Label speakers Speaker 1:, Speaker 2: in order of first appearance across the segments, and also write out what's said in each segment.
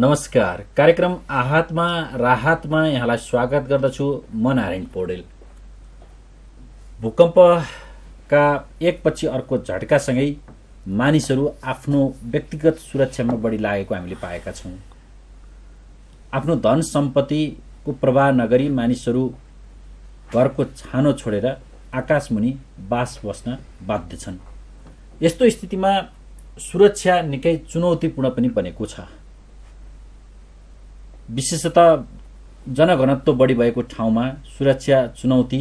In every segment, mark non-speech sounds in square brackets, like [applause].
Speaker 1: नमस्कार कार्यक्रम आहातमा राहतमा यहाँलाई स्वागत गर्दछु म नारायण पौडेल भूकम्पका एकपछि अर्को झट्कासँगै मानिसहरू आफ्नो व्यक्तिगत सुरक्षामा बढी लागेको हामीले पाएका छौँ आफ्नो धन सम्पत्तिको प्रवाह नगरी मानिसहरू घरको छानो छोडेर आकाशमुनि बास बस्न बाध्य छन् यस्तो स्थितिमा सुरक्षा निकै चुनौतीपूर्ण पनि बनेको छ विशेषतः जनघनत्व बढी भएको ठाउँमा सुरक्षा चुनौती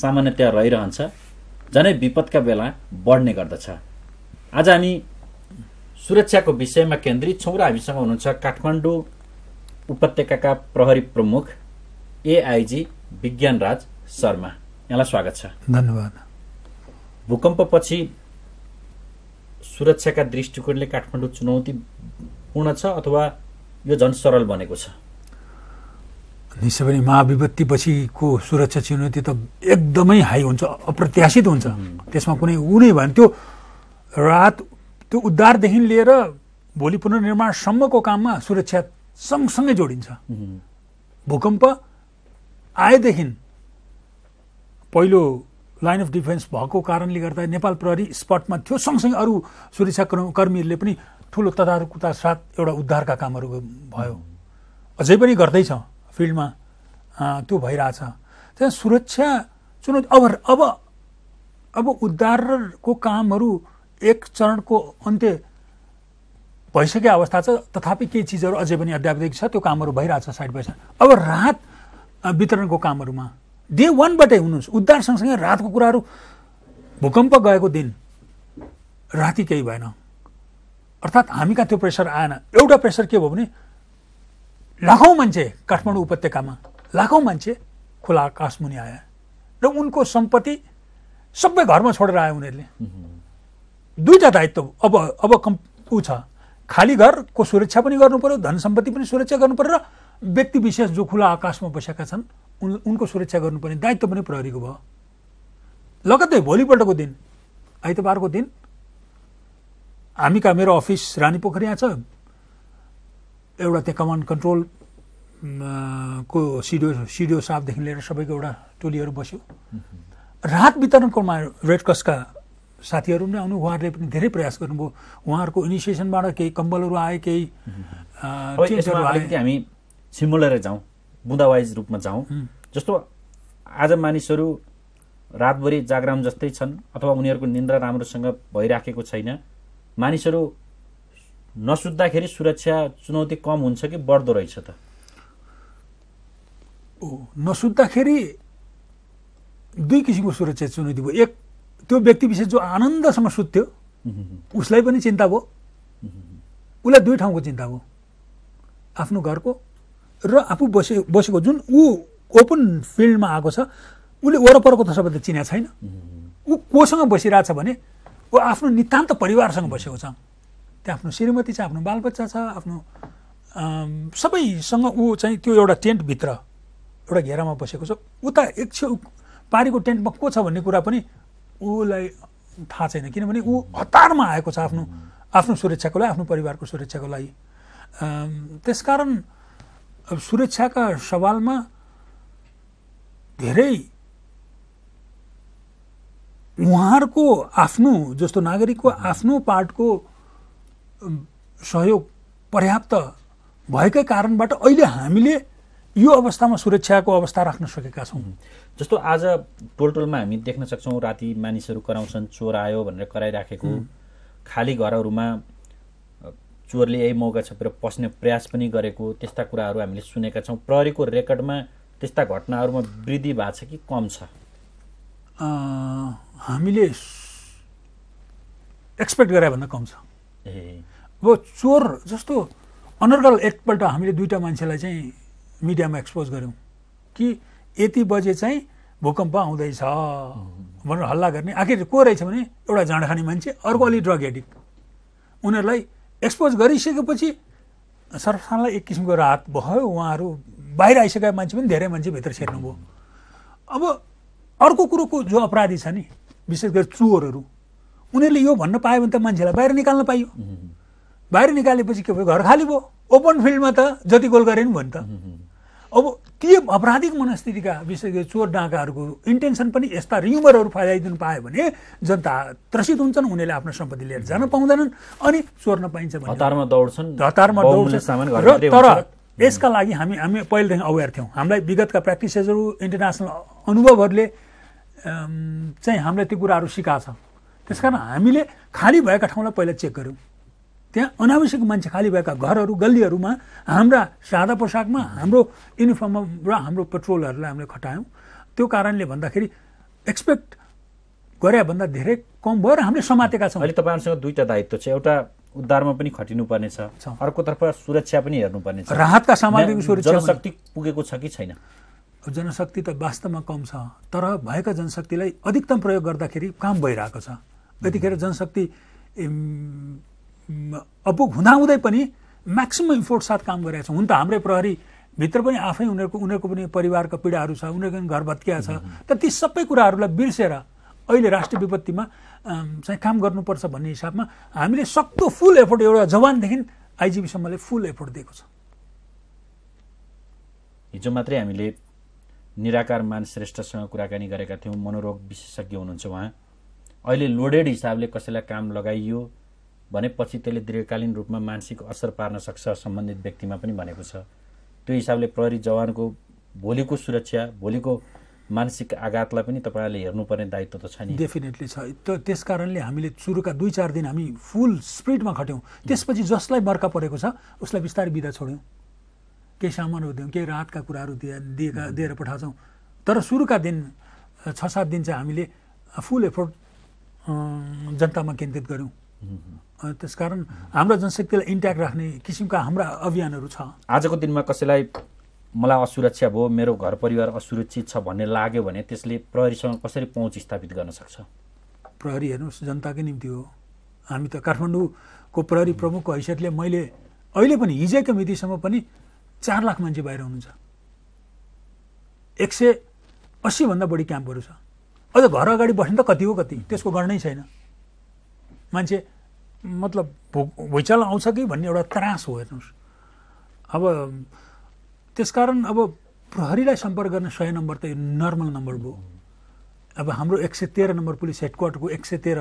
Speaker 1: सामान्यतया रहिरहन्छ झनै विपदका बेला बढ्ने गर्दछ आज हामी सुरक्षाको विषयमा केन्द्रित छौँ र हामीसँग हुनुहुन्छ काठमाडौँ उपत्यकाका प्रहरी प्रमुख एआइजी विज्ञान राज शर्मा यहाँलाई स्वागत छ धन्यवाद भूकम्पपछि सुरक्षाका दृष्टिकोणले काठमाडौँ चुनौतीपूर्ण छ अथवा यो झन् सरल बनेको छ
Speaker 2: निश्चय पनि महाविपत्तिपछिको सुरक्षा चुनौती त एकदमै हाई हुन्छ अप्रत्याशित हुन्छ त्यसमा कुनै उनी नै भयो भने त्यो रात त्यो उद्धारदेखि लिएर भोलि पुनर्निर्माणसम्मको काममा सुरक्षा सँगसँगै जोडिन्छ भूकम्प आएदेखि पहिलो लाइन अफ डिफेन्स भएको कारणले गर्दा नेपाल प्रहरी स्पटमा थियो सँगसँगै अरू सुरक्षा कर्मीहरूले पनि ठुलो तदारुकता साथ एउटा उद्धारका कामहरू भयो अझै पनि गर्दैछ फिल्डमा त्यो भइरहेछ त्यहाँ सुरक्षा चुनौती अब अब अब उद्धारको कामहरू एक चरणको अन्त्य भइसके अवस्था छ तथापि केही चिजहरू अझै पनि अध्यावधिक छ त्यो कामहरू भइरहेछ साइड बाई साइड अब राहत वितरणको कामहरूमा डे वानबाटै हुनुहोस् उद्धार सँगसँगै रातको कुराहरू भूकम्प गएको दिन राति केही भएन अर्थात् हामी कहाँ त्यो प्रेसर आएन एउटा प्रेसर के भयो भने लाखौँ मान्छे काठमाडौँ उपत्यकामा लाखौँ मान्छे खुला आकाश मुनि आए र उनको सम्पत्ति सबै घरमा छोडेर आयो उनीहरूले दुईवटा दायित्व अब अब कम् ऊ छ खाली घरको सुरक्षा पनि गर्नु पऱ्यो धन सम्पत्ति पनि सुरक्षा गर्नु पऱ्यो र व्यक्ति विशेष जो खुला आकाशमा बसेका छन् उन उनको सुरक्षा गर्नुपर्ने दायित्व पनि प्रहरीको भयो लगत्तै भोलिपल्टको दिन आइतबारको दिन हामी कहाँ मेरो अफिस रानीपोखरी यहाँ छ एउटा त्यहाँ कमान्ड कन्ट्रोल को सिडिओ सिडिओ साहबदेखि लिएर सबैको एउटा टोलीहरू बस्यो राहत वितरणकोमा रेड क्रसका साथीहरू पनि आउनु उहाँहरूले पनि धेरै प्रयास गर्नुभयो उहाँहरूको इनिसिएसनबाट केही कम्बलहरू आए केही हामी सिमुलरै
Speaker 1: जाउँ बुदावाइज रूपमा जाउँ जस्तो आज मानिसहरू रातभरि जागराम जस्तै छन् अथवा उनीहरूको निन्द्रा राम्रोसँग भइराखेको छैन मानिसहरू नसुत्दाखेरि सुरक्षा चुनौती कम हुन्छ कि बढ्दो रहेछ त
Speaker 2: ओ नसुत्दाखेरि दुई किसिमको सुरक्षा चुनौती भयो एक त्यो व्यक्ति विशेष जो आनन्दसँग सुत्थ्यो उसलाई पनि चिन्ता भयो उसलाई दुई ठाउँको चिन्ता भयो आफ्नो घरको र आफू बसे बसेको जुन ऊ ओपन फिल्डमा आएको छ उसले वरपरको त सबैले चिनेको छैन ऊ कोसँग बसिरहेछ भने ऊ आफ्नो नितान्त परिवारसँग बसेको छ त्यो आफ्नो श्रीमती छ आफ्नो बालबच्चा छ आफ्नो सबैसँग ऊ चाहिँ त्यो एउटा टेन्टभित्र एउटा घेरामा बसेको छ उता एकछिन पारीको टेन्टमा को छ भन्ने कुरा पनि ऊलाई थाहा छैन किनभने ऊ हतारमा आएको छ आफ्नो आफ्नो सुरक्षाको लागि आफ्नो परिवारको सुरक्षाको लागि त्यसकारण सुरक्षाका सवालमा धेरै उहाँहरूको आफ्नो जस्तो नागरिकको आफ्नो पार्टको सहयोग पर्याप्त भएकै कारणबाट अहिले हामीले यो अवस्थामा सुरक्षाको अवस्था राख्न सकेका छौँ
Speaker 1: जस्तो आज टोलटोलमा हामी देख्न सक्छौँ राति मानिसहरू कराउँछन् चोर आयो भनेर कराइराखेको खाली घरहरूमा चोरले यही मौका छपेर पस्ने प्रयास पनि गरेको त्यस्ता कुराहरू हामीले सुनेका छौँ प्रहरीको रेकर्डमा त्यस्ता घटनाहरूमा वृद्धि भएको छ कि कम छ
Speaker 2: हामीले एक्सपेक्ट गरे भन्दा कम छ ए अब चोर जस्तो अनर्गल एकपल्ट हामीले दुईवटा मान्छेलाई चाहिँ मिडियामा एक्सपोज गऱ्यौँ कि यति बजे चाहिँ भूकम्प आउँदैछ भनेर हल्ला गर्ने आखिर को रहेछ भने एउटा जाँड खाने मान्छे अर्को अलि ड्रग एडिक्ट उनीहरूलाई एक्सपोज गरिसकेपछि सरसानलाई एक किसिमको राहत भयो उहाँहरू बाहिर आइसकेका मान्छे पनि धेरै मान्छे भित्र छेर्नुभयो अब अर्को कुरोको जो अपराधी छ नि विशेष गरी चोरहरू उनीहरूले यो भन्न पायो भने त मान्छेलाई बाहिर निकाल्न पाइयो बाहिर निकालेपछि के भयो घर खाली भयो ओपन फिल्डमा त जति गोल गरे नि भयो नि त अब ती अपराधिक मनस्थितिका विशेष चोर डाँकाहरूको इन्टेन्सन पनि यस्ता रिमरहरू फैलाइदिनु पायो भने जनता त्रसित हुन्छन् उनीहरूले आफ्नो सम्पत्ति लिएर जान पाउँदैनन् अनि चोर्न पाइन्छ हतारमा दौड्छन् तर यसका लागि हामी हामी पहिलेदेखि अवेर थियौँ हामीलाई विगतका प्र्याक्टिसेसहरू इन्टरनेसनल अनुभवहरूले चाहिँ हामीलाई त्यो कुराहरू सिकाएको छ त्यसकारण हामीले खाली भएका ठाउँलाई पहिला चेक गऱ्यौँ त्यहाँ अनावश्यक मान्छे खाली भएका घरहरू गल्लीहरूमा हाम्रा सादा पोसाकमा हाम्रो युनिफर्ममा र हाम्रो पेट्रोलहरूलाई हामीले खटायौँ त्यो कारणले भन्दाखेरि एक्सपेक्ट गरे भन्दा धेरै कम भयो र हामीले समातेका छौँ अहिले तपाईँहरूसँग दुईवटा दायित्व छ एउटा
Speaker 1: उद्धारमा पनि खटिनुपर्नेछ अर्कोतर्फ सुरक्षा पनि हेर्नुपर्ने राहतका सामाजिक सुरक्षा जनशक्ति
Speaker 2: पुगेको छ कि छैन जनशक्ति त वास्तवमा कम छ तर भएका जनशक्तिलाई अधिकतम प्रयोग गर्दाखेरि काम भइरहेको छ यतिखेर जनशक्ति अपुग हुँदाहुँदै पनि म्याक्सिमम् इफोर्ट साथ काम गरेका छौँ हुन त हाम्रै प्रहरी भित्र पनि आफै उनीहरूको उनीहरूको पनि परिवारको पीडाहरू छ उनीहरूको पनि घर भत्किया छ तर ती सबै कुराहरूलाई बिर्सेर अहिले राष्ट्र विपत्तिमा चाहिँ काम गर्नुपर्छ भन्ने हिसाबमा हामीले सक्दो फुल एफोर्ट एउटा जवानदेखि आइजिबीसम्मले फुल एफोर्ट दिएको छ
Speaker 1: हिजो मात्रै हामीले निराकार मान श्रेष्ठसँग कुराकानी गरेका थियौँ मनोरोग विशेषज्ञ हुनुहुन्छ उहाँ अहिले लोडेड हिसाबले कसैलाई काम लगाइयो भनेपछि त्यसले दीर्घकालीन रूपमा मानसिक असर पार्न सक्छ सम्बन्धित व्यक्तिमा पनि भनेको छ त्यो हिसाबले प्रहरी जवानको भोलिको सुरक्षा भोलिको मानसिक आघातलाई पनि तपाईँहरूले हेर्नुपर्ने
Speaker 2: दायित्व त छ नि डेफिनेटली छ त्यो त्यस कारणले हामीले सुरुका दुई चार दिन हामी फुल स्पिडमा खट्यौँ त्यसपछि जसलाई मर्का परेको छ उसलाई बिस्तारै बिदा छोड्यौँ केही सामानहरू दियौँ केही राहतका कुराहरू दिए दिएका दिएर पठाउँछौँ तर सुरुका दिन छ सात दिन चाहिँ हामीले फुल एफोर्ट जनतामा केन्द्रित गऱ्यौँ त्यसकारण हाम्रो जनशक्तिलाई इन्ट्याक्ट राख्ने किसिमका हाम्रा अभियानहरू छ
Speaker 1: आजको दिनमा कसैलाई मलाई असुरक्षा भयो मेरो घर परिवार असुरक्षित छ भन्ने लाग्यो भने त्यसले प्रहरीसँग कसरी पहुँच
Speaker 2: स्थापित गर्न सक्छ प्रहरी हेर्नुहोस् जनताकै निम्ति हो हामी त काठमाडौँको प्रहरी प्रमुखको हैसियतले मैले अहिले पनि हिजैको मितिसम्म पनि चार लाख मान्छे बाहिर हुनुहुन्छ एक सय अस्सीभन्दा बढी क्याम्पहरू छ अझ घर अगाडि बस्ने त कति हो कति त्यसको गर्नै छैन मान्छे मतलब भो भुइँचाल आउँछ कि भन्ने एउटा त्रास हो हेर्नुहोस् अब त्यसकारण अब प्रहरीलाई सम्पर्क गर्ने सय नम्बर त नर्मल नम्बर भयो अब हाम्रो एक सय तेह्र नम्बर पुलिस हेडक्वार्टरको एक सय तेह्र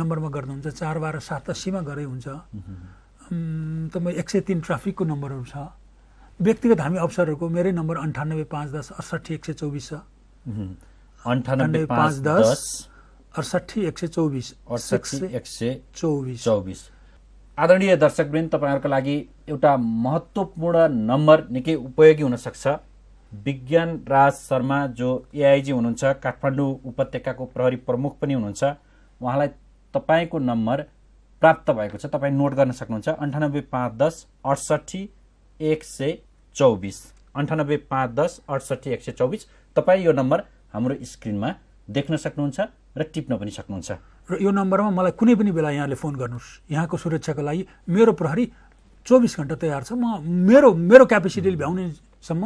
Speaker 2: नम्बरमा गर्नुहुन्छ चार बाह्र सात सातासीमा गरे हुन्छ तपाईँ एक सय तिन ट्राफिकको नम्बरहरू छ व्यक्तिगत हामी अफसरहरूको मेरै नम्बर अन्ठानब्बे पाँच दस अठसट्ठी एक सय चौबिस छ
Speaker 1: अन्ठानब्बे पाँच दस अडसठी एक चौबिस आदरणीय दर्शकवृन्द तपाईँहरूको लागि एउटा महत्त्वपूर्ण नम्बर निकै उपयोगी हुनसक्छ विज्ञान राज शर्मा जो एआइजी हुनुहुन्छ काठमाडौँ उपत्यकाको प्रहरी प्रमुख पनि हुनुहुन्छ उहाँलाई तपाईँको नम्बर प्राप्त भएको छ तपाईँ नोट गर्न सक्नुहुन्छ अन्ठानब्बे पाँच दस अडसट्ठी एक सय चौबिस अन्ठानब्बे पाँच दस अडसट्ठी एक सय चौबिस तपाईँ यो नम्बर हाम्रो स्क्रिनमा
Speaker 2: देख्न सक्नुहुन्छ र टिप्न पनि सक्नुहुन्छ र यो नम्बरमा मलाई कुनै पनि बेला यहाँले फोन गर्नुहोस् यहाँको सुरक्षाको लागि मेरो प्रहरी चौबिस घन्टा तयार छ म मेरो मेरो क्यापेसिटीले भ्याउनेसम्म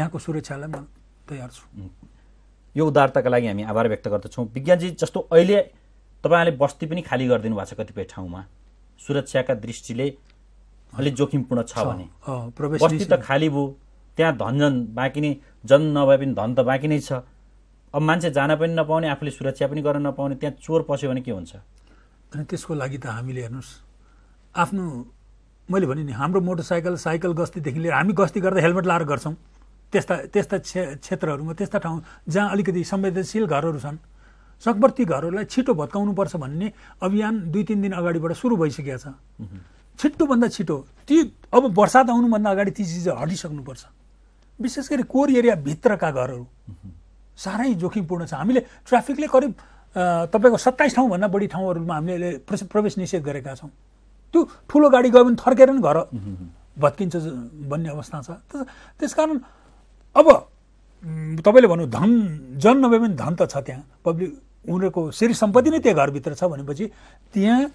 Speaker 2: यहाँको सुरक्षालाई म तयार छु
Speaker 1: यो उदारताका लागि हामी आभार व्यक्त गर्दछौँ विज्ञानजी जस्तो अहिले तपाईँहरूले बस्ती पनि खाली गरिदिनु भएको छ कतिपय ठाउँमा सुरक्षाका दृष्टिले अलिक जोखिमपूर्ण छ भने
Speaker 2: बस्ती त
Speaker 1: खाली भयो त्यहाँ धन झन् बाँकी नै जन नभए पनि धन त बाँकी नै छ अब मान्छे जान पनि
Speaker 2: नपाउने आफूले सुरक्षा पनि गर्न नपाउने त्यहाँ चोर पस्यो भने के हुन्छ अनि त्यसको लागि त हामीले हेर्नुहोस् आफ्नो मैले भने नि हाम्रो मोटरसाइकल साइकल गस्तीदेखि लिएर हामी गस्ती गर्दा हेलमेट लाएर गर्छौँ त्यस्ता त्यस्ता क्षे क्षेत्रहरूमा त्यस्ता ठाउँ जहाँ अलिकति संवेदनशील घरहरू छन् सकवर्ती घरहरूलाई छिटो भत्काउनुपर्छ भन्ने अभियान दुई तिन दिन अगाडिबाट सुरु भइसकेको छ छिटोभन्दा छिटो ती अब बर्सात आउनुभन्दा अगाडि ती चिज हटिसक्नुपर्छ विशेष गरी कोर एरियाभित्रका घरहरू साह्रै जोखिमपूर्ण छ हामीले ट्राफिकले करिब तपाईँको सत्ताइस ठाउँभन्दा बढी ठाउँहरूमा हामीले प्रवेश निषेध गरेका छौँ त्यो ठुलो गाडी गयो भने थर्केर नि घर भत्किन्छ भन्ने अवस्था छ त्यस कारण अब तपाईँले भन्नु धन जन नभए पनि धन त छ त्यहाँ पब्लिक उनीहरूको श्री सम्पत्ति नै त्यहाँ घरभित्र छ भनेपछि त्यहाँ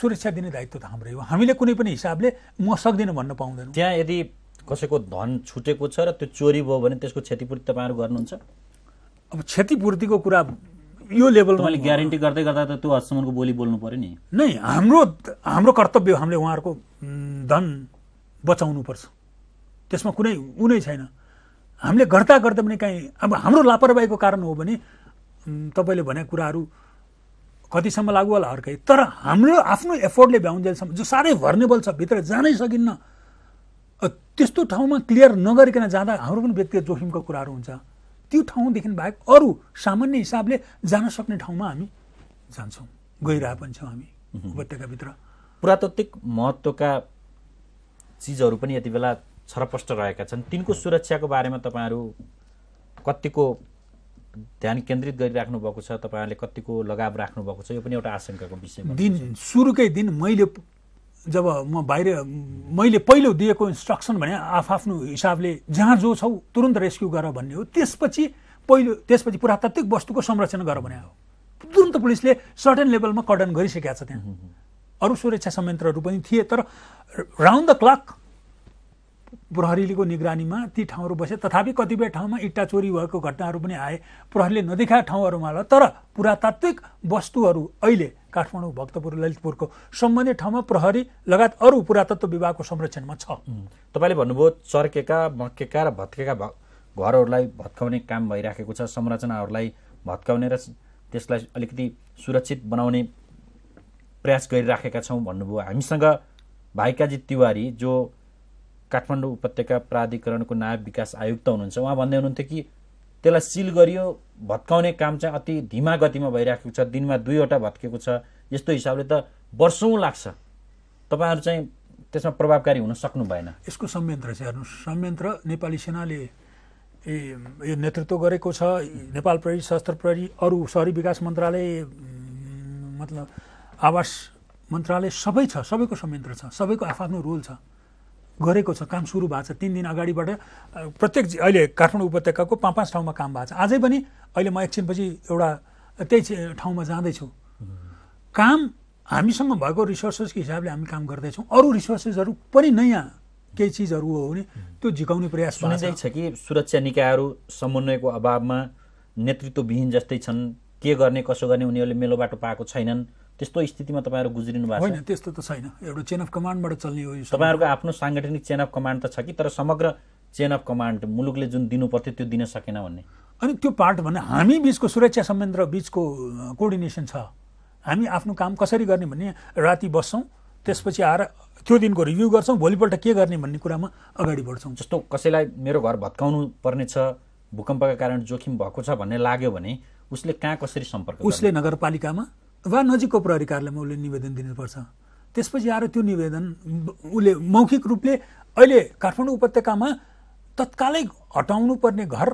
Speaker 2: सुरक्षा दिने दायित्व त हाम्रै हो हामीले कुनै पनि हिसाबले म सक्दिनँ भन्न पाउँदैन त्यहाँ यदि कसैको धन
Speaker 1: छुटेको छ र त्यो चोरी भयो भने त्यसको क्षतिपूर्ति तपाईँहरू गर्नुहुन्छ अब क्षतिपूर्तिको कुरा
Speaker 2: यो लेभलमा मैले ग्यारेन्टी गर्दै गर्दा त त्यो हदसम्मको बोली बोल्नु पर्यो नि नै हाम्रो हाम्रो कर्तव्य हामीले उहाँहरूको धन बचाउनुपर्छ त्यसमा कुनै ऊ छैन हामीले गर्दा गर्दा पनि काहीँ अब हाम्रो लापरवाहीको कारण हो भने तपाईँले भनेको कुराहरू कतिसम्म लागु होला अर्कै तर हाम्रो आफ्नो एफोर्डले भ्याउन्जेलसम्म जो साह्रै भर्नेबल छ भित्र जानै सकिन्न त्यस्तो ठाउँमा क्लियर नगरिकन जाँदा हाम्रो पनि व्यक्तिगत जोखिमको कुराहरू हुन्छ त्यो ठाउँदेखि बाहेक अरू सामान्य हिसाबले जान सक्ने ठाउँमा हामी जान्छौँ गइरह पनि छौँ हामी उपत्यकाभित्र
Speaker 1: पुरातात्विक महत्त्वका चिजहरू पनि यति बेला छरपष्ट रहेका छन् तिनको सुरक्षाको बारेमा तपाईँहरू कतिको ध्यान केन्द्रित गरिराख्नु भएको छ तपाईँहरूले कतिको लगाव राख्नु भएको छ यो पनि एउटा आशंकाको विषय
Speaker 2: दिन सुरुकै दिन मैले जब म बाहिर मैले पहिलो दिएको इन्स्ट्रक्सन भने आफआफ्नो हिसाबले जहाँ जो छौ तुरन्त रेस्क्यु गर भन्ने हो त्यसपछि पहिलो त्यसपछि पुरातात्विक वस्तुको संरक्षण गर भने हो तुरन्त पुलिसले सर्टेन लेभलमा कर्डन गरिसकेका छ त्यहाँ अरू सुरक्षा संयन्त्रहरू पनि थिए तर राउन्ड द क्लक प्रहरीको निगरानीमा ती ठाउँहरू बसे तथापि कतिपय ठाउँमा इट्टा चोरी भएको घटनाहरू पनि आए प्रहरीले नदेखाएको ठाउँहरूमा होला तर पुरातात्विक वस्तुहरू अहिले काठमाडौँ भक्तपुर ललितपुरको सम्बन्धित ठाउँमा प्रहरी लगायत अरू पुरातत्व विभागको संरक्षणमा छ तपाईँले भन्नुभयो चर्केका
Speaker 1: मक्केका र भत्केका घरहरूलाई भत्काउने काम भइराखेको छ संरचनाहरूलाई भत्काउने र त्यसलाई अलिकति सुरक्षित बनाउने प्रयास गरिराखेका छौँ भन्नुभयो हामीसँग भाइकाजी तिवारी जो काठमाडौँ उपत्यका प्राधिकरणको नायब विकास आयुक्त हुनुहुन्छ उहाँ भन्दै हुनुहुन्थ्यो कि त्यसलाई सिल गरियो भत्काउने काम चाहिँ अति धिमा गतिमा भइराखेको छ दिनमा दुईवटा भत्केको छ यस्तो हिसाबले त वर्षौँ लाग्छ
Speaker 2: तपाईँहरू चाहिँ त्यसमा प्रभावकारी हुन सक्नु भएन यसको संयन्त्र चाहिँ हेर्नु संयन्त्र नेपाली सेनाले ए यो नेतृत्व गरेको छ नेपाल प्रहरी सशस्त्र प्रहरी अरू सहरी विकास मन्त्रालय मतलब आवास मन्त्रालय सबै छ सबैको संयन्त्र छ सबैको आफ्नो रोल छ गरेको छ काम सुरु भएको छ तिन दिन अगाडिबाट प्रत्येक अहिले काठमाडौँ उपत्यकाको पाँच पाँच ठाउँमा काम भएको छ अझै पनि अहिले म एकछिनपछि एउटा त्यही ठाउँमा जाँदैछु काम हामीसँग भएको रिसोर्सेसको हिसाबले हामी काम गर्दैछौँ अरू रिसोर्सेसहरू पनि नयाँ केही चिजहरू हो भने त्यो झिकाउने प्रयास
Speaker 1: छ कि सुरक्षा निकायहरू समन्वयको अभावमा नेतृत्वविहीन जस्तै छन् के गर्ने कसो गर्ने उनीहरूले मेलो बाटो पाएको छैनन् त्यस्तो स्थितिमा तपाईँहरू गुज्रिनु भएको होइन त्यस्तो त छैन एउटा चेन अफ कमान्डबाट चल्ने हो तपाईँहरूको आफ्नो साङ्गठनिक चेन अफ कमान्ड त छ कि तर समग्र चेन
Speaker 2: अफ कमान्ड मुलुकले जुन दिनु त्यो दिन सकेन भन्ने अनि त्यो पार्ट भने हामी बिचको सुरक्षा सम्बन्ध र बिचको कोर्डिनेसन छ हामी आफ्नो काम कसरी गर्ने भन्ने राति बस्छौँ त्यसपछि आएर त्यो दिनको रिभ्यू गर्छौँ भोलिपल्ट के गर्ने भन्ने कुरामा अगाडि बढ्छौँ जस्तो कसैलाई
Speaker 1: मेरो घर भत्काउनु पर्ने छ भूकम्पका कारण जोखिम भएको छ भन्ने लाग्यो भने उसले कहाँ कसरी सम्पर्क
Speaker 2: उसले नगरपालिकामा वा नजिकको प्रहरी उसले निवेदन दिनुपर्छ त्यसपछि आएर त्यो निवेदन उसले मौखिक रूपले अहिले काठमाडौँ उपत्यकामा तत्कालै हटाउनु पर्ने घर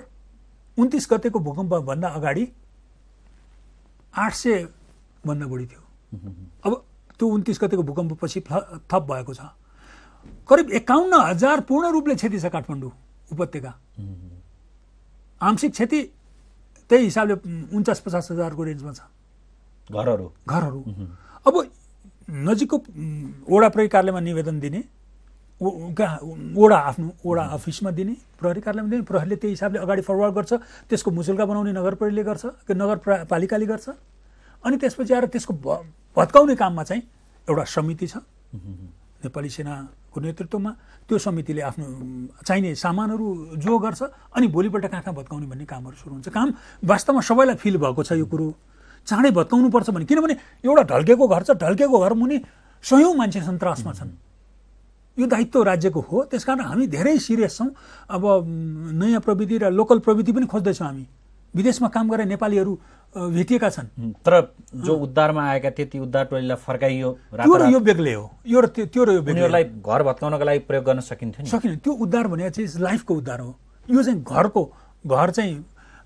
Speaker 2: उन्तिस गतेको भूकम्पभन्दा अगाडि आठ भन्दा बढी थियो अब त्यो उन्तिस गतेको भूकम्पपछि थप भएको छ करिब एकाउन्न हजार पूर्ण रूपले क्षति छ काठमाडौँ उपत्यका आंशिक क्षति त्यही हिसाबले उन्चास पचास हजारको रेन्जमा छ घरहरू घरहरू अब नजिकको वडा प्रहरी कार्यालयमा निवेदन दिने वडा आफ्नो ओडा अफिसमा दिने प्रहरी कार्यालयमा दिने प्रहरीले त्यही हिसाबले अगाडि फरवर्ड गर्छ त्यसको मुसुल्का बनाउने नगर प्रहरीले गर्छ नगर पालिकाले गर्छ अनि त्यसपछि आएर त्यसको भत्काउने काममा चाहिँ एउटा समिति छ नेपाली सेनाको नेतृत्वमा त्यो समितिले आफ्नो चाहिने सामानहरू जो गर्छ अनि भोलिपल्ट कहाँ कहाँ भत्काउने भन्ने कामहरू सुरु हुन्छ काम वास्तवमा सबैलाई फिल भएको छ यो कुरो चाँडै भत्काउनुपर्छ भने किनभने एउटा ढल्केको घर छ ढल्केको घर मुनि सयौँ मान्छे सन्तासमा छन् यो दायित्व राज्यको हो त्यस कारण हामी धेरै सिरियस छौँ अब नयाँ प्रविधि र लोकल प्रविधि पनि खोज्दैछौँ हामी विदेशमा काम गरेर नेपालीहरू भेटिएका छन्
Speaker 1: तर जो उद्धारमा आएका थिए ती उद्धार टोलीलाई फर्काइयो त्यो यो बेग्लै हो यो त्यो र यो बेग्लैलाई घर भत्काउनको लागि प्रयोग गर्न सकिन्थ्यो सकिन्थ्यो
Speaker 2: त्यो उद्धार भनेको चाहिँ लाइफको उद्धार हो यो चाहिँ घरको घर चाहिँ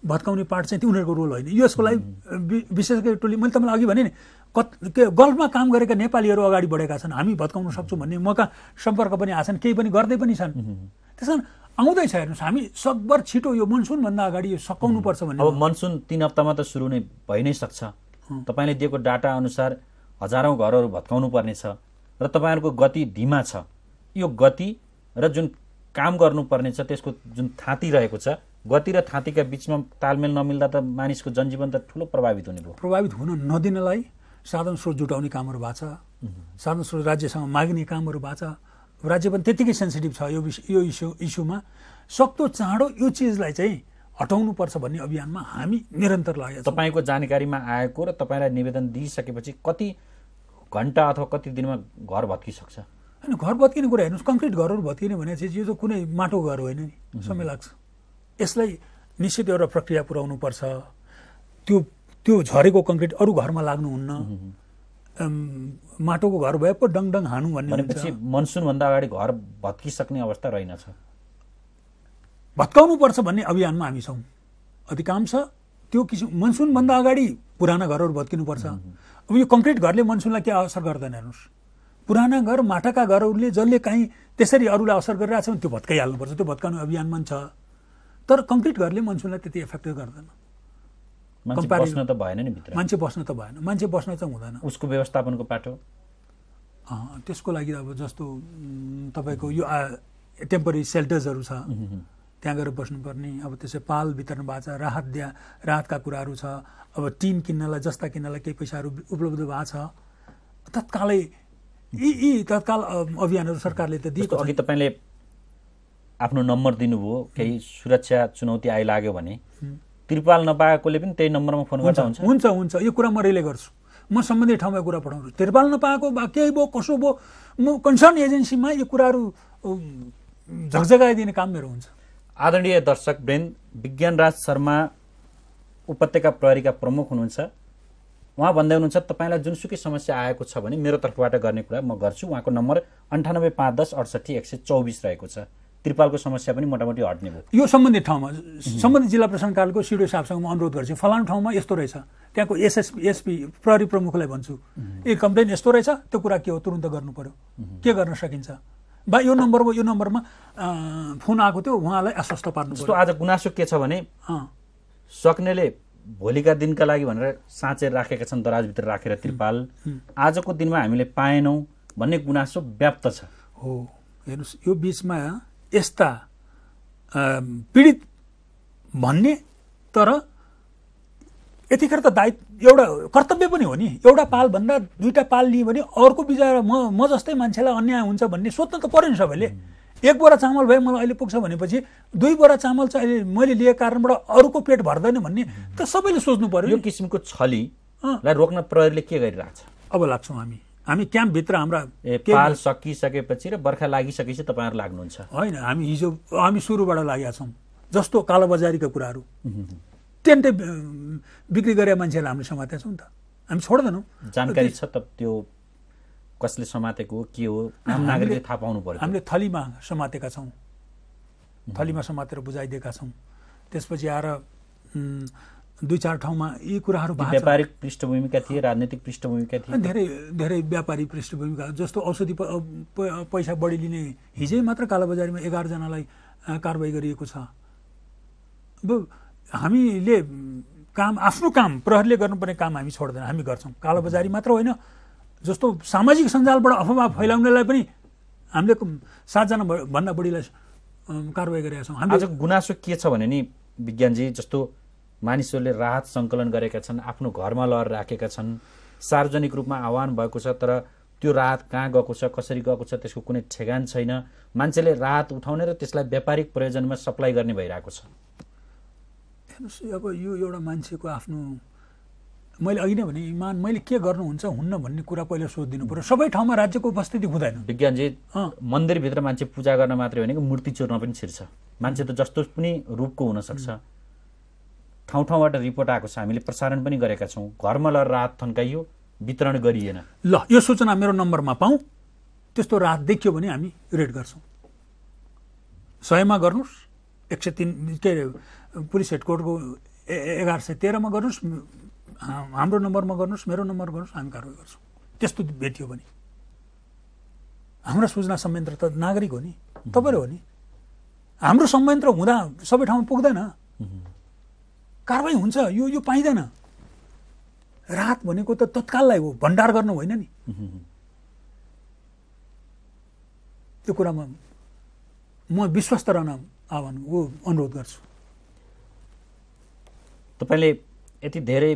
Speaker 2: भत्काउने पार्ट चाहिँ त्यो उनीहरूको रोल होइन यसको लागि विशेष गरी टोली मैले तपाईँलाई अघि भने नि कत के गल्फमा काम गरेका नेपालीहरू अगाडि बढेका छन् हामी भत्काउन सक्छौँ भन्ने मौका सम्पर्क पनि आछन् केही पनि गर्दै पनि छन् त्यस कारण आउँदैछ हेर्नुहोस् हामी सकभर छिटो यो मनसुनभन्दा अगाडि यो सकाउनु पर्छ भने अब मनसुन तिन हप्तामा त सुरु नै
Speaker 1: भइ नै सक्छ तपाईँले दिएको डाटा अनुसार हजारौँ घरहरू भत्काउनु पर्नेछ र तपाईँहरूको गति धिमा छ यो गति र जुन काम गर्नुपर्नेछ त्यसको जुन थाँती रहेको छ गति र थाँतीका बिचमा तालमेल नमिल्दा त मानिसको जनजीवन त ठुलो प्रभावित हुने भयो
Speaker 2: प्रभावित हुन नदिनलाई साधन स्रोत जुटाउने कामहरू भएको छ साधन स्रोत राज्यसँग माग्ने कामहरू भएको छ राज्य पनि त्यत्तिकै सेन्सिटिभ छ यो विषय यो इस्यु इस्युमा सक्दो चाँडो यो चिजलाई चाहिँ हटाउनुपर्छ भन्ने अभियानमा हामी निरन्तर लागेको तपाईँको जानकारीमा
Speaker 1: आएको र तपाईँलाई निवेदन दिइसकेपछि कति घन्टा अथवा कति दिनमा घर भत्किसक्छ होइन
Speaker 2: घर भत्किने कुरा हेर्नुहोस् कङ्क्रिट घरहरू भत्किने चाहिँ यो त कुनै माटो घर होइन नि समय लाग्छ यसलाई निश्चित एउटा प्रक्रिया पर्छ त्यो त्यो झरेको कङ्क्रिट अरू घरमा लाग्नुहुन्न माटोको घर भए पो डङडङ हानु भन्ने भनेपछि मनसुनभन्दा अगाडि घर भत्किसक्ने अवस्था रहेनछ पर्छ भन्ने अभियानमा हामी छौँ अधिकांश त्यो किसिम मनसुनभन्दा अगाडि पुराना घरहरू भत्किनुपर्छ अब यो कङ्क्रिट घरले मनसुनलाई के असर गर्दैन हेर्नुहोस् पुराना घर माटाका घरहरूले जसले काहीँ त्यसरी अरूलाई असर गरिरहेको छ भने त्यो भत्काइहाल्नुपर्छ त्यो भत्काउने अभियानमा पनि छ तर कङ्क्रिट घरले मनसुनलाई त्यति एफेक्ट गर्दैन बस्न त भएन नि भित्र मान्छे बस्न त भएन मान्छे बस्न त हुँदैन उसको व्यवस्थापनको पाटो त्यसको लागि अब जस्तो तपाईँको यो टेम्परेरी सेल्टर्सहरू छ त्यहाँ गएर बस्नुपर्ने अब त्यसै पाल वितरण भएको छ राहत दिया राहतका कुराहरू छ अब टिन किन्नलाई जस्ता किन्नलाई केही पैसाहरू उपलब्ध भएको छ तत्कालै यी यी तत्काल अभियानहरू सरकारले त दिएको अघि तपाईँले
Speaker 1: आफ्नो नम्बर दिनुभयो केही सुरक्षा चुनौती आइलाग्यो भने त्रिपाल नपाएकोले पनि त्यही नम्बरमा फोन गर्छ हुन्छ
Speaker 2: हुन्छ हुन्छ यो कुरा म रिले गर्छु म सम्बन्धित ठाउँमा कुरा पठाउँछु त्रिपाल नपाएको बा केही भयो कसो भयो म कन्सर्न एजेन्सीमा यो कुराहरू झकझगाइदिने काम मेरो हुन्छ
Speaker 1: आदरणीय दर्शक ब्रेन विज्ञानराज शर्मा उपत्यका प्रहरीका प्रमुख हुनुहुन्छ उहाँ भन्दै हुनुहुन्छ तपाईँलाई जुनसुकै समस्या आएको छ भने मेरो तर्फबाट गर्ने कुरा म गर्छु उहाँको नम्बर अन्ठानब्बे पाँच दस अडसठी एक सय चौबिस रहेको छ त्रिपालको समस्या पनि मोटामोटी हट्ने
Speaker 2: भयो यो सम्बन्धित ठाउँमा सम्बन्धित जिल्ला प्रशासन कार्यालयको सिडिओ साहबसँग म अनुरोध गर्छु फलानु ठाउँमा यस्तो रहेछ त्यहाँको एसएसपी एसपी प्रहरी प्रमुखलाई भन्छु ए कम्प्लेन यस्तो रहेछ त्यो कुरा के हो तुरन्त गर्नु पऱ्यो के गर्न सकिन्छ बा यो नम्बरमा यो नम्बरमा फोन आएको थियो उहाँलाई आश्वस्त पार्नु जस्तो आज गुनासो के छ भने सक्नेले भोलिका दिनका लागि
Speaker 1: भनेर साँचेर राखेका छन् दराजभित्र राखेर त्रिपाल आजको दिनमा हामीले पाएनौँ भन्ने
Speaker 2: गुनासो व्याप्त छ हो हेर्नुहोस् यो बिचमा यस्ता पीडित भन्ने तर यतिखेर त दायित्व एउटा कर्तव्य पनि हो नि एउटा पालभन्दा दुईवटा पाल लियो भने अर्को बिचरा म म जस्तै मान्छेलाई अन्याय हुन्छ भन्ने सोध्न त पऱ्यो नि सबैले एक बोरा चामल भए मलाई अहिले पुग्छ भनेपछि दुई बोरा चामल चाहिँ अहिले मैले लिएको कारणबाट अरूको पेट भर्दैन भन्ने त सबैले सोच्नु पऱ्यो यो किसिमको छलीलाई रोक्न प्रहरीले के गरिरहेछ अब लाग्छौँ हामी हामी क्याम्पभित्र हाम्रा पाल सकिसकेपछि र बर्खा लागिसकेपछि तपाईँहरू लाग्नुहुन्छ होइन हामी हिजो हामी सुरुबाट लागेका छौँ जस्तो बजारीको कुराहरू त्यहाँदेखि बिक्री गरे मान्छेहरूलाई हामीले समातेका छौँ नि त हामी छोड्दैनौँ
Speaker 1: जानकारी छ त त्यो कसले समातेको के हो [laughs] आम नागरिकले थाहा पाउनु पर्यो हामीले
Speaker 2: थलीमा समातेका छौँ थलीमा समातेर बुझाइदिएका छौँ त्यसपछि आएर दुई चार ठाउँमा यी कुराहरू व्यापारिक
Speaker 1: पृष्ठभूमिका थिए राजनैतिक पृष्ठभूमिका थिए धेरै
Speaker 2: धेरै व्यापारी पृष्ठभूमिका जस्तो औषधि पैसा बढी लिने हिजै मात्र बजारीमा एघारजनालाई कारवाही गरिएको छ अब हामीले काम आफ्नो काम प्रहरीले गर्नुपर्ने काम हामी छोड्दैन हामी गर्छौँ बजारी मात्र होइन जस्तो सामाजिक सञ्जालबाट अफवाह फैलाउनेलाई पनि हामीले सातजना भन्दा बढीलाई कारवाही गरेका छौँ हामी
Speaker 1: गुनासो के छ भने नि विज्ञानजी जस्तो मानिसहरूले राहत सङ्कलन गरेका छन् आफ्नो घरमा लहर राखेका छन् सार्वजनिक रूपमा आह्वान भएको छ तर त्यो राहत कहाँ गएको छ कसरी गएको छ त्यसको कुनै ठेगान छैन मान्छेले राहत उठाउने र त्यसलाई व्यापारिक प्रयोजनमा सप्लाई गर्ने भइरहेको छ
Speaker 2: हेर्नुहोस् अब यो एउटा मान्छेको आफ्नो मैले अघि नै भने इमान मैले के गर्नुहुन्छ हुन्न भन्ने कुरा पहिला सोधिदिनु पऱ्यो सबै ठाउँमा राज्यको उपस्थिति
Speaker 1: हुँदैन विज्ञानजी मन्दिरभित्र मान्छे पूजा गर्न मात्रै भनेको मूर्ति चोर्न पनि छिर्छ मान्छे त जस्तो पनि रूपको हुनसक्छ ठाउँ ठाउँबाट रिपोर्ट आएको छ हामीले प्रसारण पनि गरेका छौँ घरमा ल रात थन्काइयो वितरण गरिएन
Speaker 2: ल यो सूचना मेरो नम्बरमा पाऊ त्यस्तो रात देखियो भने हामी रेड गर्छौँ सयमा गर्नुहोस् एक सय तिन के पुलिस हेडकोर्टको एघार सय तेह्रमा गर्नुहोस् हाम्रो नम्बरमा गर्नुहोस् मेरो नम्बर गर्नुहोस् हामी कारवाही गर्छौँ त्यस्तो भेटियो भने हाम्रो सूचना संयन्त्र त नागरिक हो नि तपाईँहरू हो नि हाम्रो संयन्त्र हुँदा सबै ठाउँमा पुग्दैन कारवाही हुन्छ यो यो पाइँदैन रात भनेको त तत्काललाई हो भण्डार गर्नु होइन नि त्यो कुरामा म विश्वस्त रहन आह्वान ऊ अनुरोध गर्छु तपाईँले यति
Speaker 1: धेरै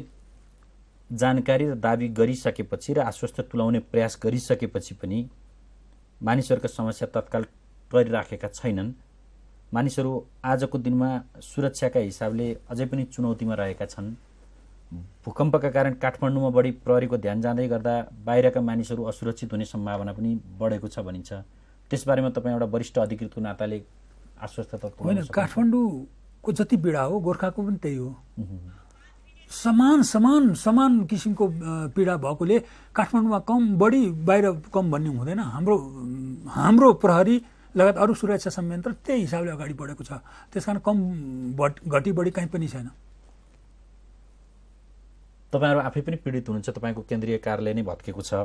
Speaker 1: जानकारी र दावी गरिसकेपछि र आश्वस्त तुलाउने प्रयास गरिसकेपछि पनि मानिसहरूको समस्या तत्काल गरिराखेका छैनन् मानिसहरू आजको दिनमा सुरक्षाका हिसाबले अझै पनि चुनौतीमा रहेका छन् भूकम्पका कारण काठमाडौँमा बढी प्रहरीको ध्यान जाँदै गर्दा बाहिरका मानिसहरू असुरक्षित हुने सम्भावना पनि बढेको छ भनिन्छ त्यसबारेमा तपाईँ एउटा वरिष्ठ अधिकृतको नाताले आश्वस्त त होइन
Speaker 2: काठमाडौँको जति पीडा हो गोर्खाको पनि त्यही हो समान समान समान किसिमको पीडा भएकोले काठमाडौँमा कम बढी बाहिर कम भन्ने हुँदैन हाम्रो हाम्रो प्रहरी लगायत अरू सुरक्षा संयन्त्र त्यही हिसाबले अगाडि बढेको छ त्यस कारण कम बट घटी बढी कहीँ पनि छैन
Speaker 1: तपाईँहरू आफै पनि पीडित हुनुहुन्छ तपाईँको केन्द्रीय कार्यालय नै भत्केको छ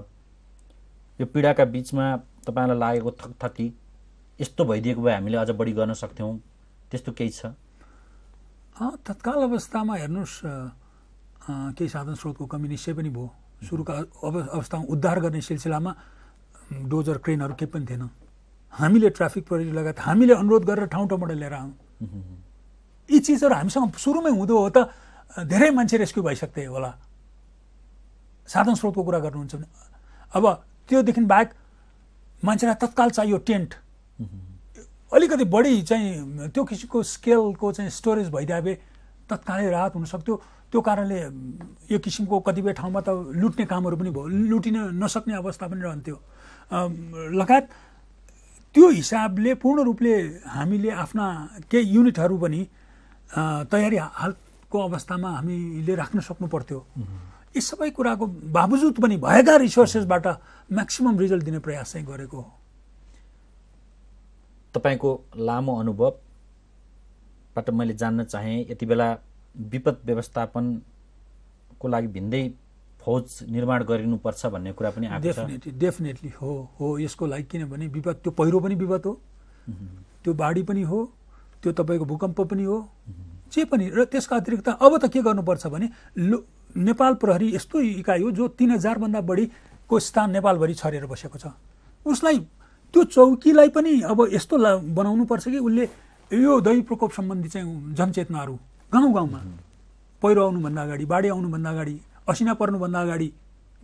Speaker 1: यो पीडाका बिचमा तपाईँलाई लागेको थकथकी यस्तो भइदिएको भए हामीले अझ बढी गर्न सक्थ्यौँ त्यस्तो केही छ
Speaker 2: तत्काल अवस्थामा हेर्नुहोस् केही साधन स्रोतको कमी निश्चय पनि भयो सुरुका अवस्थामा उद्धार गर्ने सिलसिलामा डोजर क्रेनहरू केही पनि थिएन हामीले ट्राफिक प्रहरी लगायत हामीले अनुरोध गरेर ठाउँ ठाउँबाट लिएर आउँ यी चिजहरू हामीसँग सुरुमै हुँदो हो त धेरै मान्छे रेस्क्यु भइसक्थे होला साधन स्रोतको कुरा गर्नुहुन्छ भने अब त्योदेखि बाहेक मान्छेलाई तत्काल चाहियो टेन्ट अलिकति बढी चाहिँ त्यो किसिमको स्केलको चाहिँ स्टोरेज भइदिए भए तत्कालै राहत हुनसक्थ्यो त्यो कारणले यो किसिमको कतिपय ठाउँमा त लुट्ने कामहरू पनि भयो लुटिन नसक्ने अवस्था पनि रहन्थ्यो लगायत त्यो हिसाबले पूर्ण रूपले हामीले आफ्ना केही युनिटहरू पनि तयारी हालको अवस्थामा हामीले राख्न सक्नु पर्थ्यो यी सबै कुराको बावजुद पनि भएका रिसोर्सेसबाट म्याक्सिमम् रिजल्ट दिने प्रयास चाहिँ गरेको हो
Speaker 1: तपाईँको लामो अनुभवबाट मैले जान्न चाहेँ यति बेला विपद व्यवस्थापनको लागि भिन्दै फौज निर्माण गरिनुपर्छ भन्ने कुरा पनि डेफिनेटली
Speaker 2: डेफिनेटली हो हो यसको लागि किनभने विपद त्यो पहिरो पनि विपद हो त्यो बाढी पनि हो त्यो तपाईँको भूकम्प पनि हो जे पनि र त्यसका अतिरिक्त अब त के गर्नुपर्छ भने लो नेपाल प्रहरी यस्तो इकाइ हो जो तिन हजारभन्दा बढीको स्थान नेपालभरि छरेर बसेको छ उसलाई त्यो चौकीलाई पनि अब यस्तो बनाउनुपर्छ कि उसले यो दही प्रकोप सम्बन्धी चाहिँ जनचेतनाहरू गाउँ गाउँमा पहिरो आउनुभन्दा अगाडि बाढी आउनुभन्दा अगाडि असिना पर्नुभन्दा अगाडि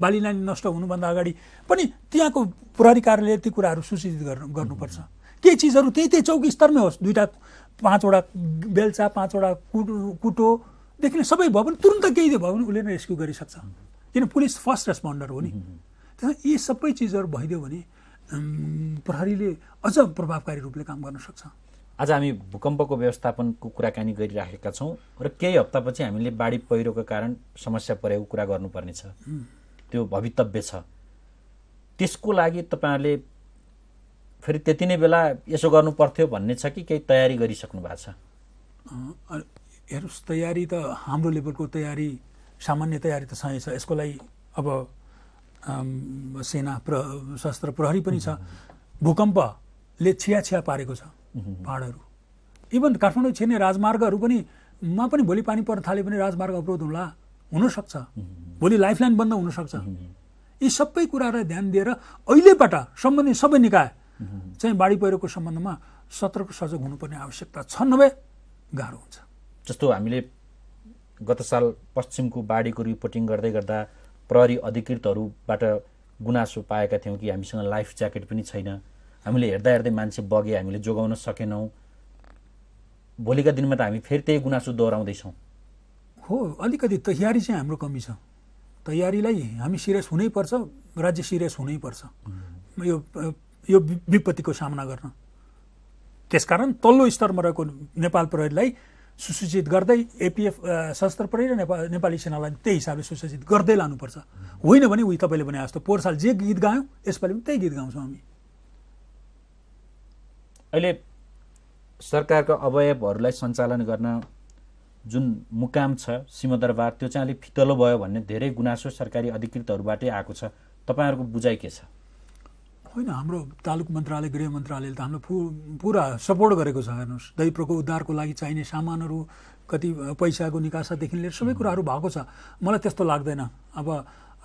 Speaker 2: बाली नानी नष्ट हुनुभन्दा अगाडि पनि त्यहाँको प्रहरी कार्यालयले ती कुराहरू सूचित गर्नु गर्नुपर्छ केही चिजहरू त्यही त्यही चौकी स्तरमै होस् दुईवटा पाँचवटा बेलचा पाँचवटा कुटो कुटोदेखि नै सबै भयो भने तुरन्त केही भयो भने उसले नै रेस्क्यु गरिसक्छ किन पुलिस फर्स्ट रेस्पोन्डर हो नि त्यसमा यी सबै चिजहरू भइदियो भने प्रहरीले अझ प्रभावकारी रूपले काम गर्न सक्छ आज हामी भूकम्पको
Speaker 1: व्यवस्थापनको कुराकानी गरिराखेका छौँ र केही हप्तापछि हामीले बाढी पहिरोको कारण समस्या परेको कुरा गर्नुपर्नेछ त्यो भवितव्य छ त्यसको लागि तपाईँहरूले फेरि त्यति नै बेला यसो गर्नु पर्थ्यो भन्ने छ कि केही तयारी गरिसक्नु भएको छ
Speaker 2: हेर्नुहोस् तयारी त हाम्रो लेभलको तयारी सामान्य तयारी त छ यसको लागि अब सेना प्र सशस्त्र प्रहरी पनि छ भूकम्पले छिया छिया पारेको छ पाहाडहरू इभन काठमाडौँ छिर्ने राजमार्गहरू पनि मा पनि भोलि पानी पर्न थाले पनि राजमार्ग अवरोध होला हुनसक्छ भोलि लाइफलाइन बन्द हुनसक्छ यी सबै कुरालाई ध्यान दिएर अहिलेबाट सम्बन्धित सबै निकाय चाहिँ बाढी पहिरोको सम्बन्धमा सतर्क सजग हुनुपर्ने आवश्यकता छ नभए गाह्रो हुन्छ
Speaker 1: जस्तो हामीले गत साल पश्चिमको बाढीको रिपोर्टिङ गर्दै गर्दा प्रहरी अधिकृतहरूबाट गुनासो पाएका थियौँ कि हामीसँग लाइफ ज्याकेट पनि छैन हामीले हेर्दा हेर्दै मान्छे बगे हामीले जोगाउन सकेनौँ भोलिका दिनमा त हामी फेरि त्यही गुनासो दोहोऱ्याउँदैछौँ
Speaker 2: हो अलिकति तयारी चाहिँ हाम्रो कमी छ तयारीलाई हामी सिरियस हुनैपर्छ राज्य सिरियस हुनैपर्छ यो यो विपत्तिको सामना गर्न त्यसकारण तल्लो स्तरमा रहेको नेपाल प्रहरीलाई सुसूचित गर्दै एपिएफ सशस्त्र प्रहरी र नेपाल नेपाली सेनालाई त्यही हिसाबले सुसूचित गर्दै लानुपर्छ होइन भने उही तपाईँले भने जस्तो पोहोर साल जे गीत गायौँ यसपालि पनि त्यही गीत गाउँछौँ हामी
Speaker 1: अहिले सरकारका अवयवहरूलाई सञ्चालन गर्न जुन मुकाम छ सिंहदरबार त्यो चाहिँ अलिक फितलो भयो भन्ने धेरै गुनासो सरकारी अधिकृतहरूबाटै आएको छ तपाईँहरूको बुझाइ के छ
Speaker 2: होइन हाम्रो तालुक मन्त्रालय गृह मन्त्रालयले त हाम्रो फु पुरा सपोर्ट गरेको छ हेर्नुहोस् दरिद्रको उद्धारको लागि चाहिने सामानहरू कति पैसाको निकासादेखि लिएर सबै कुराहरू भएको छ मलाई त्यस्तो लाग्दैन अब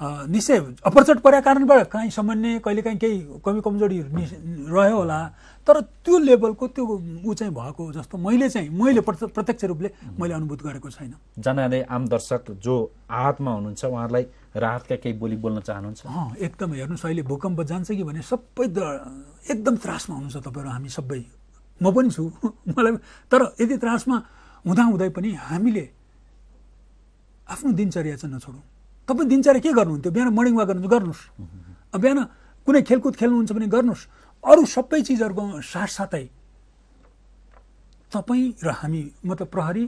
Speaker 2: निश्चय अपरचट परेका कारणबाट काहीँ सामान्य कहिलेकाहीँ केही कमी कमजोरी रह्यो होला तर त्यो लेभलको त्यो ऊ चाहिँ भएको जस्तो मैले चाहिँ मैले प्रत्यक्ष रूपले मैले अनुभूत गरेको छैन
Speaker 1: जनाले आम दर्शक जो आहतमा हुनुहुन्छ उहाँहरूलाई राहतका केही बोली बोल्न चाहनुहुन्छ
Speaker 2: एकदम हेर्नुहोस् अहिले भूकम्प जान्छ कि भने सबै एकदम त्रासमा हुनुहुन्छ तपाईँहरू हामी सबै म पनि छु [laughs] मलाई तर यदि त्रासमा हुँदाहुँदै पनि हामीले आफ्नो दिनचर्या चाहिँ नछोडौँ तपाईँ दिनचर्या के गर्नुहुन्थ्यो बिहान मर्निङ वाक गर्नुहुन्छ गर्नुहोस् बिहान कुनै खेलकुद खेल्नुहुन्छ भने गर्नुहोस् अरू सबै चिजहरूको साथसाथै तपाईँ र हामी मतलब प्रहरी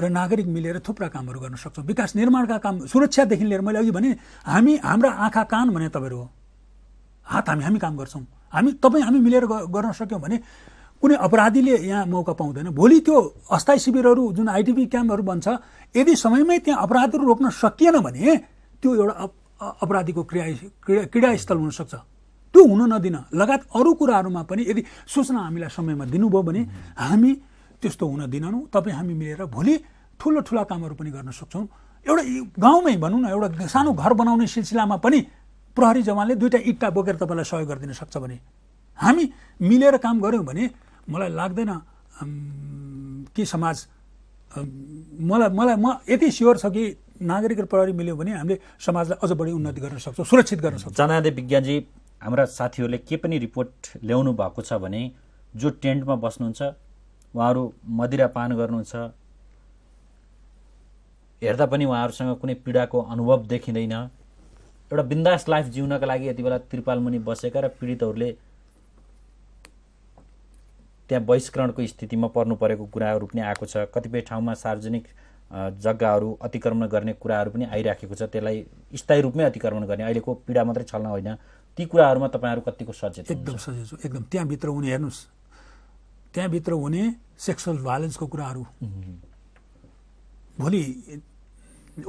Speaker 2: र नागरिक मिलेर थुप्रा कामहरू गर्न सक्छौँ विकास निर्माणका काम सुरक्षादेखि लिएर मैले अघि भने हामी हाम्रा आँखा कान भने तपाईँहरू हो हात हामी हामी काम गर्छौँ हामी तपाईँ हामी मिलेर गर्न सक्यौँ भने कुनै अपराधीले यहाँ मौका पाउँदैन भोलि त्यो अस्थायी शिविरहरू जुन आइटिपी क्याम्पहरू बन्छ यदि समयमै त्यहाँ अपराधहरू रोप्न सकिएन भने त्यो एउटा अपराधीको क्रिया क्रिया क्रियास्थल हुनसक्छ त्यो हुन नदिन लगायत अरू कुराहरूमा पनि यदि सूचना हामीलाई समयमा दिनुभयो भने हामी त्यस्तो हुन दिनौँ तपाईँ हामी मिलेर भोलि ठुलो ठुला कामहरू पनि गर्न सक्छौँ एउटा गाउँमै भनौँ न एउटा सानो घर बनाउने सिलसिलामा पनि प्रहरी जवानले दुइटा इट्टा बोकेर तपाईँलाई सहयोग गरिदिन सक्छ भने हामी मिलेर काम गऱ्यौँ भने मलाई लाग्दैन कि समाज मलाई मलाई म यति स्योर छ कि नागरिक र प्रहरी मिल्यो भने हामीले समाजलाई अझ बढी उन्नति गर्न सक्छौँ
Speaker 1: सुरक्षित गर्न सक्छौँ जनादेव विज्ञानजी हाम्रा साथीहरूले के पनि रिपोर्ट ल्याउनु भएको छ भने जो टेन्टमा बस्नुहुन्छ उहाँहरू मदिरापान गर्नुहुन्छ हेर्दा पनि उहाँहरूसँग कुनै पीडाको अनुभव देखिँदैन एउटा बिन्दास लाइफ जिउनका लागि यति बेला त्रिपालमुनि बसेका र पीडितहरूले त्यहाँ बहिष्करणको स्थितिमा पर्नु परेको कुराहरू पनि आएको छ कतिपय ठाउँमा सार्वजनिक जग्गाहरू अतिक्रमण गर्ने कुराहरू पनि आइराखेको छ त्यसलाई स्थायी रूपमै अतिक्रमण गर्ने अहिलेको पीडा मात्रै छल्न होइन ती कुराहरूमा तपाईँहरू कतिको
Speaker 2: सचेत एकदम सचेत छु एकदम त्यहाँभित्र हुने हेर्नुहोस् त्यहाँभित्र हुने सेक्सुअल भायोलेन्सको कुराहरू भोलि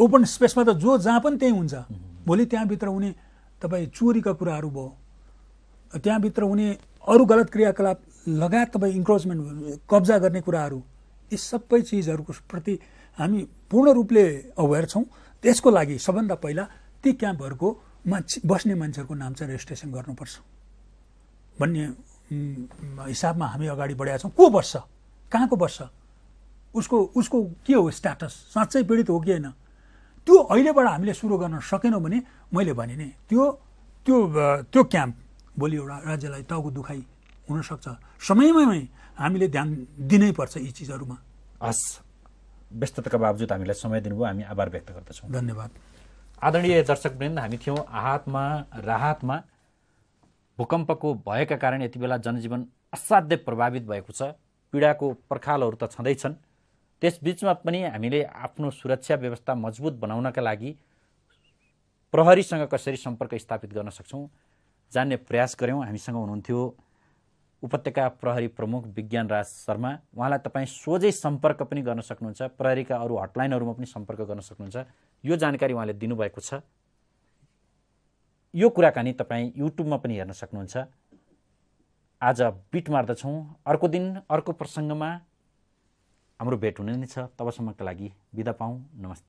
Speaker 2: ओपन स्पेसमा त जो जहाँ पनि त्यहीँ हुन्छ भोलि त्यहाँभित्र हुने तपाईँ चोरीका कुराहरू भयो त्यहाँभित्र हुने अरू गलत क्रियाकलाप लगायत तपाईँ इन्क्रोचमेन्ट कब्जा गर्ने कुराहरू यी सबै चिजहरूको प्रति हामी पूर्ण रूपले अवेर छौँ त्यसको लागि सबभन्दा पहिला ती क्याम्पहरूको मान्छे बस्ने मान्छेहरूको नाम चाहिँ रेजिस्ट्रेसन गर्नुपर्छ भन्ने हिसाबमा हामी अगाडि बढाएको छौँ को बस्छ कहाँको बस्छ उसको उसको के हो स्ट्याटस साँच्चै पीडित हो कि होइन त्यो अहिलेबाट हामीले सुरु गर्न सकेनौँ भने मैले भने नि त्यो त्यो त्यो क्याम्प भोलि एउटा राज्यलाई टाउको दुखाइ हुनसक्छ समयमै हामीले ध्यान दिनै पर्छ यी चिजहरूमा
Speaker 1: हस् व्यस्तताका बावजुद हामीलाई समय दिनुभयो हामी आभार व्यक्त गर्दछौँ धन्यवाद आदरणीय दर्शकवृन्द हामी थियौँ आहतमा राहतमा भूकम्पको भएका कारण यति बेला जनजीवन असाध्य प्रभावित भएको छ पीडाको पर्खालहरू त छँदैछन् त्यसबिचमा पनि हामीले आफ्नो सुरक्षा व्यवस्था मजबुत बनाउनका लागि प्रहरीसँग कसरी सम्पर्क स्थापित गर्न सक्छौँ जान्ने प्रयास गऱ्यौँ हामीसँग हुनुहुन्थ्यो उपत्यका प्रहरी प्रमुख विज्ञान राज शर्मा उहाँलाई तपाईँ सोझै सम्पर्क पनि गर्न सक्नुहुन्छ प्रहरीका अरू हटलाइनहरूमा पनि सम्पर्क गर्न सक्नुहुन्छ यो जानकारी उहाँले दिनुभएको छ यो कुराकानी तपाईँ युट्युबमा पनि हेर्न सक्नुहुन्छ आज बिट मार्दछौँ अर्को दिन अर्को प्रसङ्गमा हाम्रो भेट हुने नै छ तबसम्मका लागि बिदा पाउँ नमस्ते